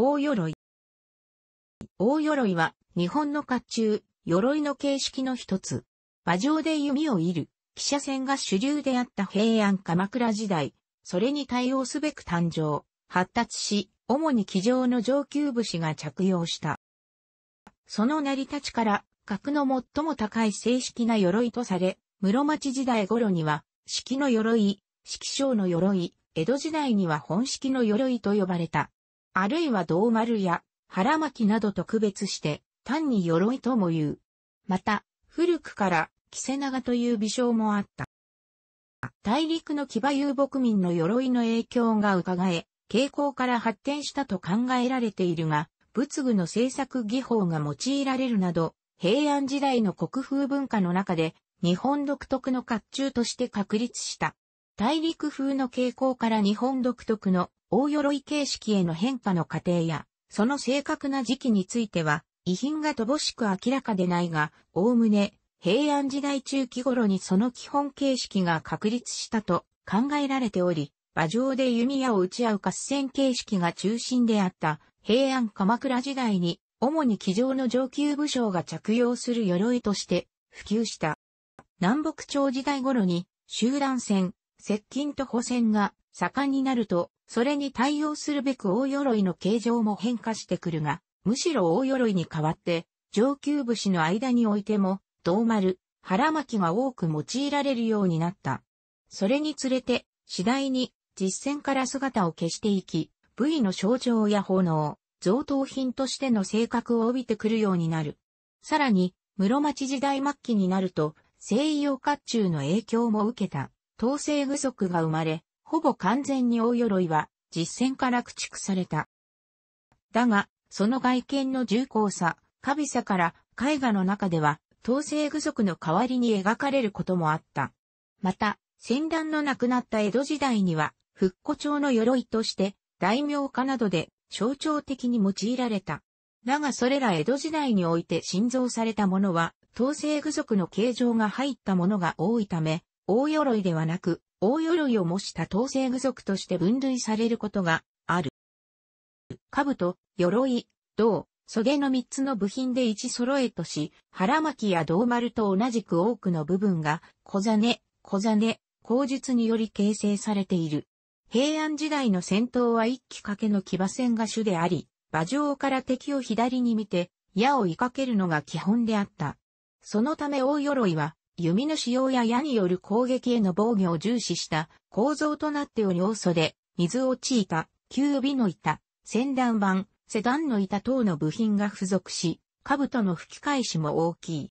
大鎧。大鎧は日本の甲冑、鎧の形式の一つ。馬上で弓を射る、汽車戦が主流であった平安鎌倉時代、それに対応すべく誕生、発達し、主に騎乗の上級武士が着用した。その成り立ちから、格の最も高い正式な鎧とされ、室町時代頃には、式の鎧、式章の鎧、江戸時代には本式の鎧と呼ばれた。あるいは胴丸や腹巻きなどと区別して、単に鎧とも言う。また、古くから、セナ長という微笑もあった。大陸の騎馬遊牧民の鎧の影響が伺え、傾向から発展したと考えられているが、仏具の制作技法が用いられるなど、平安時代の国風文化の中で、日本独特の甲冑として確立した。大陸風の傾向から日本独特の大鎧形式への変化の過程や、その正確な時期については、遺品が乏しく明らかでないが、おおむね、平安時代中期頃にその基本形式が確立したと考えられており、馬上で弓矢を打ち合う合戦形式が中心であった平安鎌倉時代に、主に騎乗の上級武将が着用する鎧として普及した。南北朝時代頃に集団戦、接近と補戦が盛んになると、それに対応するべく大鎧の形状も変化してくるが、むしろ大鎧に代わって、上級武士の間においても、胴丸、腹巻きが多く用いられるようになった。それにつれて、次第に実戦から姿を消していき、部位の象徴や炎、贈答品としての性格を帯びてくるようになる。さらに、室町時代末期になると、西洋甲冑の影響も受けた、統制具足が生まれ、ほぼ完全に大鎧は実戦から駆逐された。だが、その外見の重厚さ、軽さから絵画の中では統制具足の代わりに描かれることもあった。また、戦乱の亡くなった江戸時代には復古調の鎧として大名家などで象徴的に用いられた。だがそれら江戸時代において新造されたものは、統制具足の形状が入ったものが多いため、大鎧ではなく、大鎧を模した統制具足として分類されることがある。兜、鎧、銅、袖の3つの部品で一揃えとし、腹巻きや銅丸と同じく多くの部分が小金、小金、口述により形成されている。平安時代の戦闘は一気掛けの騎馬戦が主であり、馬上から敵を左に見て、矢を追いかけるのが基本であった。そのため大鎧は、弓の使用や矢による攻撃への防御を重視した構造となっており要素で、水落ち板、九帯の板、先段板、セダンの板等の部品が付属し、兜の吹き返しも大きい。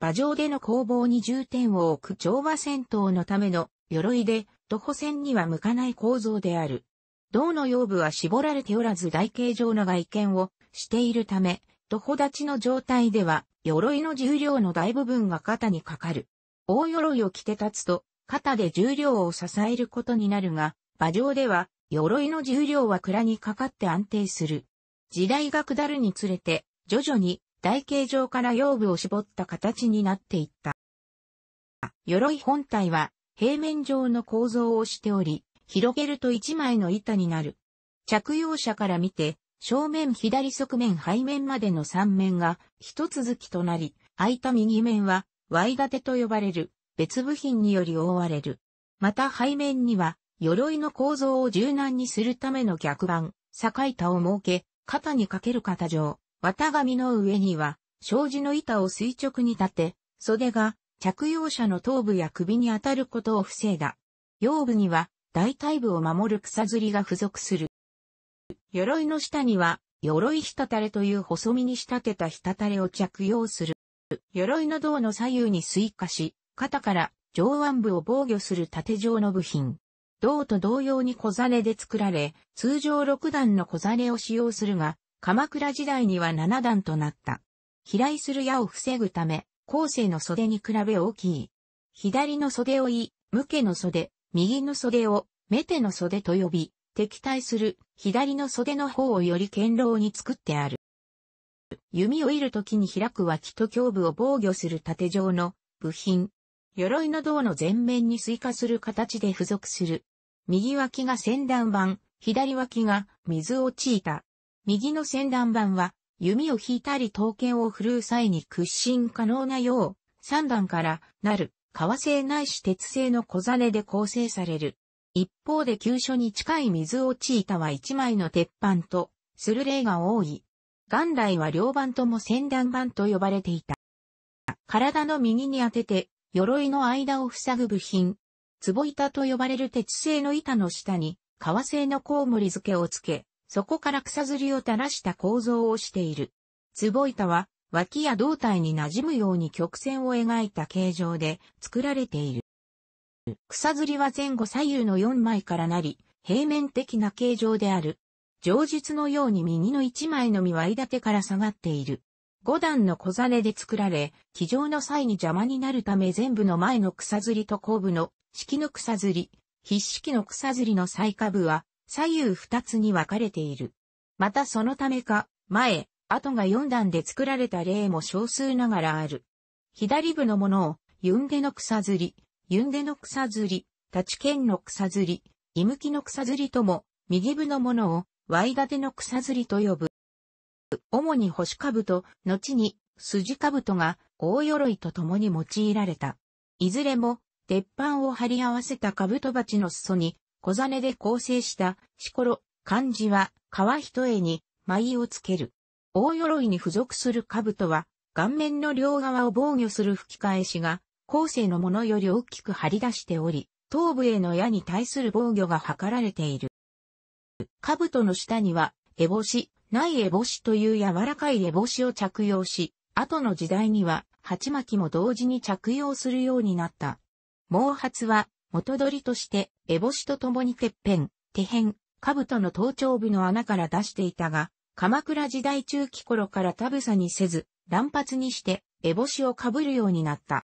馬上での攻防に重点を置く調和戦闘のための鎧で、徒歩戦には向かない構造である。銅の腰部は絞られておらず台形状の外見をしているため、徒歩立ちの状態では、鎧の重量の大部分が肩にかかる。大鎧を着て立つと、肩で重量を支えることになるが、馬上では、鎧の重量は蔵にかかって安定する。時代が下るにつれて、徐々に台形状から腰部を絞った形になっていった。鎧本体は平面上の構造をしており、広げると一枚の板になる。着用者から見て、正面左側面背面までの3面が一続きとなり、空いた右面は Y 建てと呼ばれる別部品により覆われる。また背面には鎧の構造を柔軟にするための逆板、境板を設け、肩にかける肩上、綿紙の上には障子の板を垂直に立て、袖が着用者の頭部や首に当たることを防いだ。腰部には大腿部を守る草釣りが付属する。鎧の下には、鎧た垂れという細身に仕立てたた垂れを着用する。鎧の胴の左右に垂カし、肩から上腕部を防御する縦状の部品。胴と同様に小ザレで作られ、通常6段の小ザレを使用するが、鎌倉時代には7段となった。飛来する矢を防ぐため、後世の袖に比べ大きい。左の袖をい、向けの袖、右の袖を、メテの袖と呼び、敵対する左の袖の方をより堅牢に作ってある。弓を射るときに開く脇と胸部を防御する縦状の部品。鎧の胴の前面に追加する形で付属する。右脇が先段板、左脇が水をちた。右の先段板は弓を引いたり刀剣を振るう際に屈伸可能なよう、三段からなる、革製ないし鉄製の小金で構成される。一方で急所に近い水落ち板は一枚の鉄板とする例が多い。元来は両板とも先段板と呼ばれていた。体の右に当てて、鎧の間を塞ぐ部品、壺板と呼ばれる鉄製の板の下に、革製のコウモリ付けをつけ、そこから草ずりを垂らした構造をしている。壺板は、脇や胴体に馴染むように曲線を描いた形状で作られている。草釣りは前後左右の4枚からなり、平面的な形状である。上述のように右の1枚のみは井立から下がっている。5段の小皿で作られ、騎乗の際に邪魔になるため全部の前の草釣りと後部の式の草釣り、筆式の草釣りの最下部は左右2つに分かれている。またそのためか、前、後が4段で作られた例も少数ながらある。左部のものを、ユンデの草釣り、ユンデの草釣り、立剣の草釣り、イムキの草釣りとも、右部のものを、ワイダテの草釣りと呼ぶ。主に星兜、後に、筋兜が、大鎧と共に用いられた。いずれも、鉄板を貼り合わせた兜鉢の裾に、小金で構成した、しころ、漢字は、皮一重に、舞をつける。大鎧に付属する兜は、顔面の両側を防御する吹き返しが、後世のものより大きく張り出しており、頭部への矢に対する防御が図られている。兜の下には、烏帽子、ない烏帽子という柔らかい烏帽子を着用し、後の時代には、鉢巻きも同時に着用するようになった。毛髪は、元取りとして、烏帽子と共にてっぺん、手辺、兜の頭頂部の穴から出していたが、鎌倉時代中期頃からブサにせず、乱発にして、烏帽子をかぶるようになった。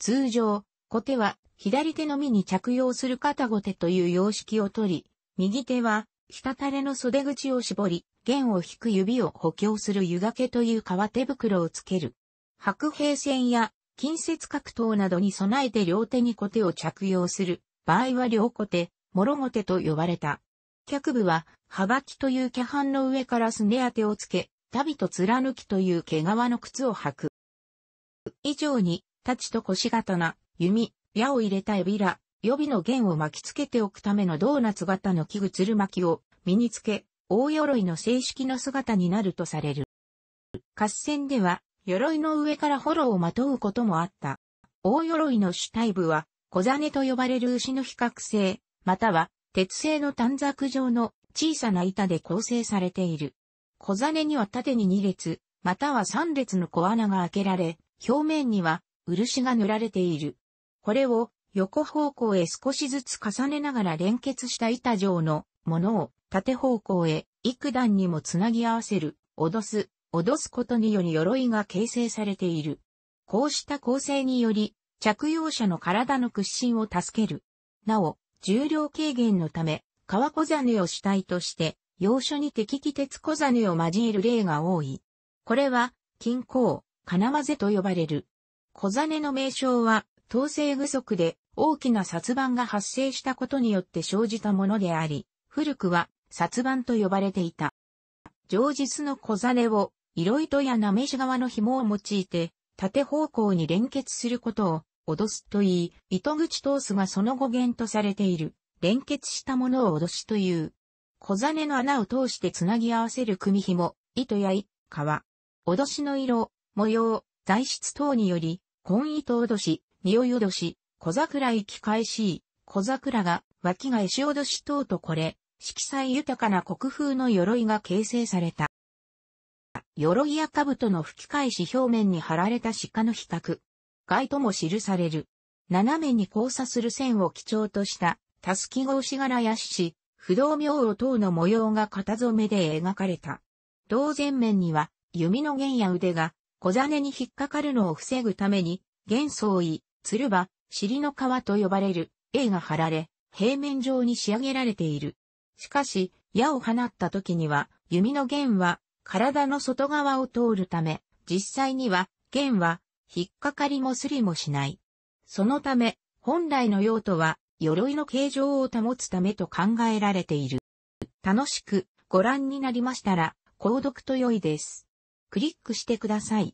通常、小手は左手のみに着用する肩ごてという様式をとり、右手は、たたれの袖口を絞り、弦を引く指を補強する湯掛けという革手袋をつける。白平線や近接格闘などに備えて両手に小手を着用する場合は両小手、諸ごてと呼ばれた。脚部は、幅木というキャハンの上からすね当てをつけ、旅と貫きという毛皮の靴を履く。以上に、太刀と腰刀、弓、矢を入れたエビラ、予備の弦を巻きつけておくためのドーナツ型の器具鶴巻を身につけ、大鎧の正式の姿になるとされる。合戦では、鎧の上から炎をまとうこともあった。大鎧の主体部は、小ネと呼ばれる牛の比較性、または、鉄製の短冊状の小さな板で構成されている。小ネには縦に2列、または3列の小穴が開けられ、表面には漆が塗られている。これを横方向へ少しずつ重ねながら連結した板状のものを縦方向へ幾段にもつなぎ合わせる、脅す、脅すことにより鎧が形成されている。こうした構成により、着用者の体の屈伸を助ける。なお、重量軽減のため、革小ネを主体として、要所に適気鉄小ネを交える例が多い。これは、金鉱、金混ぜと呼ばれる。小金の名称は、統制不足で大きな殺番が発生したことによって生じたものであり、古くは殺番と呼ばれていた。上日の小金を、色糸やなめし側の紐を用いて、縦方向に連結することを、脅すといい、糸口通すがその語源とされている、連結したものを脅しという。小金の穴を通してつなぎ合わせる組紐、糸や皮、脅しの色、模様、材質等により、根糸脅し、匂いどし、小桜行き返し、小桜が脇が石脅し等とこれ、色彩豊かな国風の鎧が形成された。鎧や兜の吹き返し表面に貼られた鹿の比較。外とも記される。斜めに交差する線を基調とした、たすき格子柄やしし、不動明王等の模様が型染めで描かれた。同前面には、弓の弦や腕が小金に引っかかるのを防ぐために、元相位、鶴る尻の皮と呼ばれる、絵が貼られ、平面上に仕上げられている。しかし、矢を放った時には、弓の弦は、体の外側を通るため、実際には、弦は、引っかかりもすりもしない。そのため、本来の用途は、鎧の形状を保つためと考えられている。楽しくご覧になりましたら、購読と良いです。クリックしてください。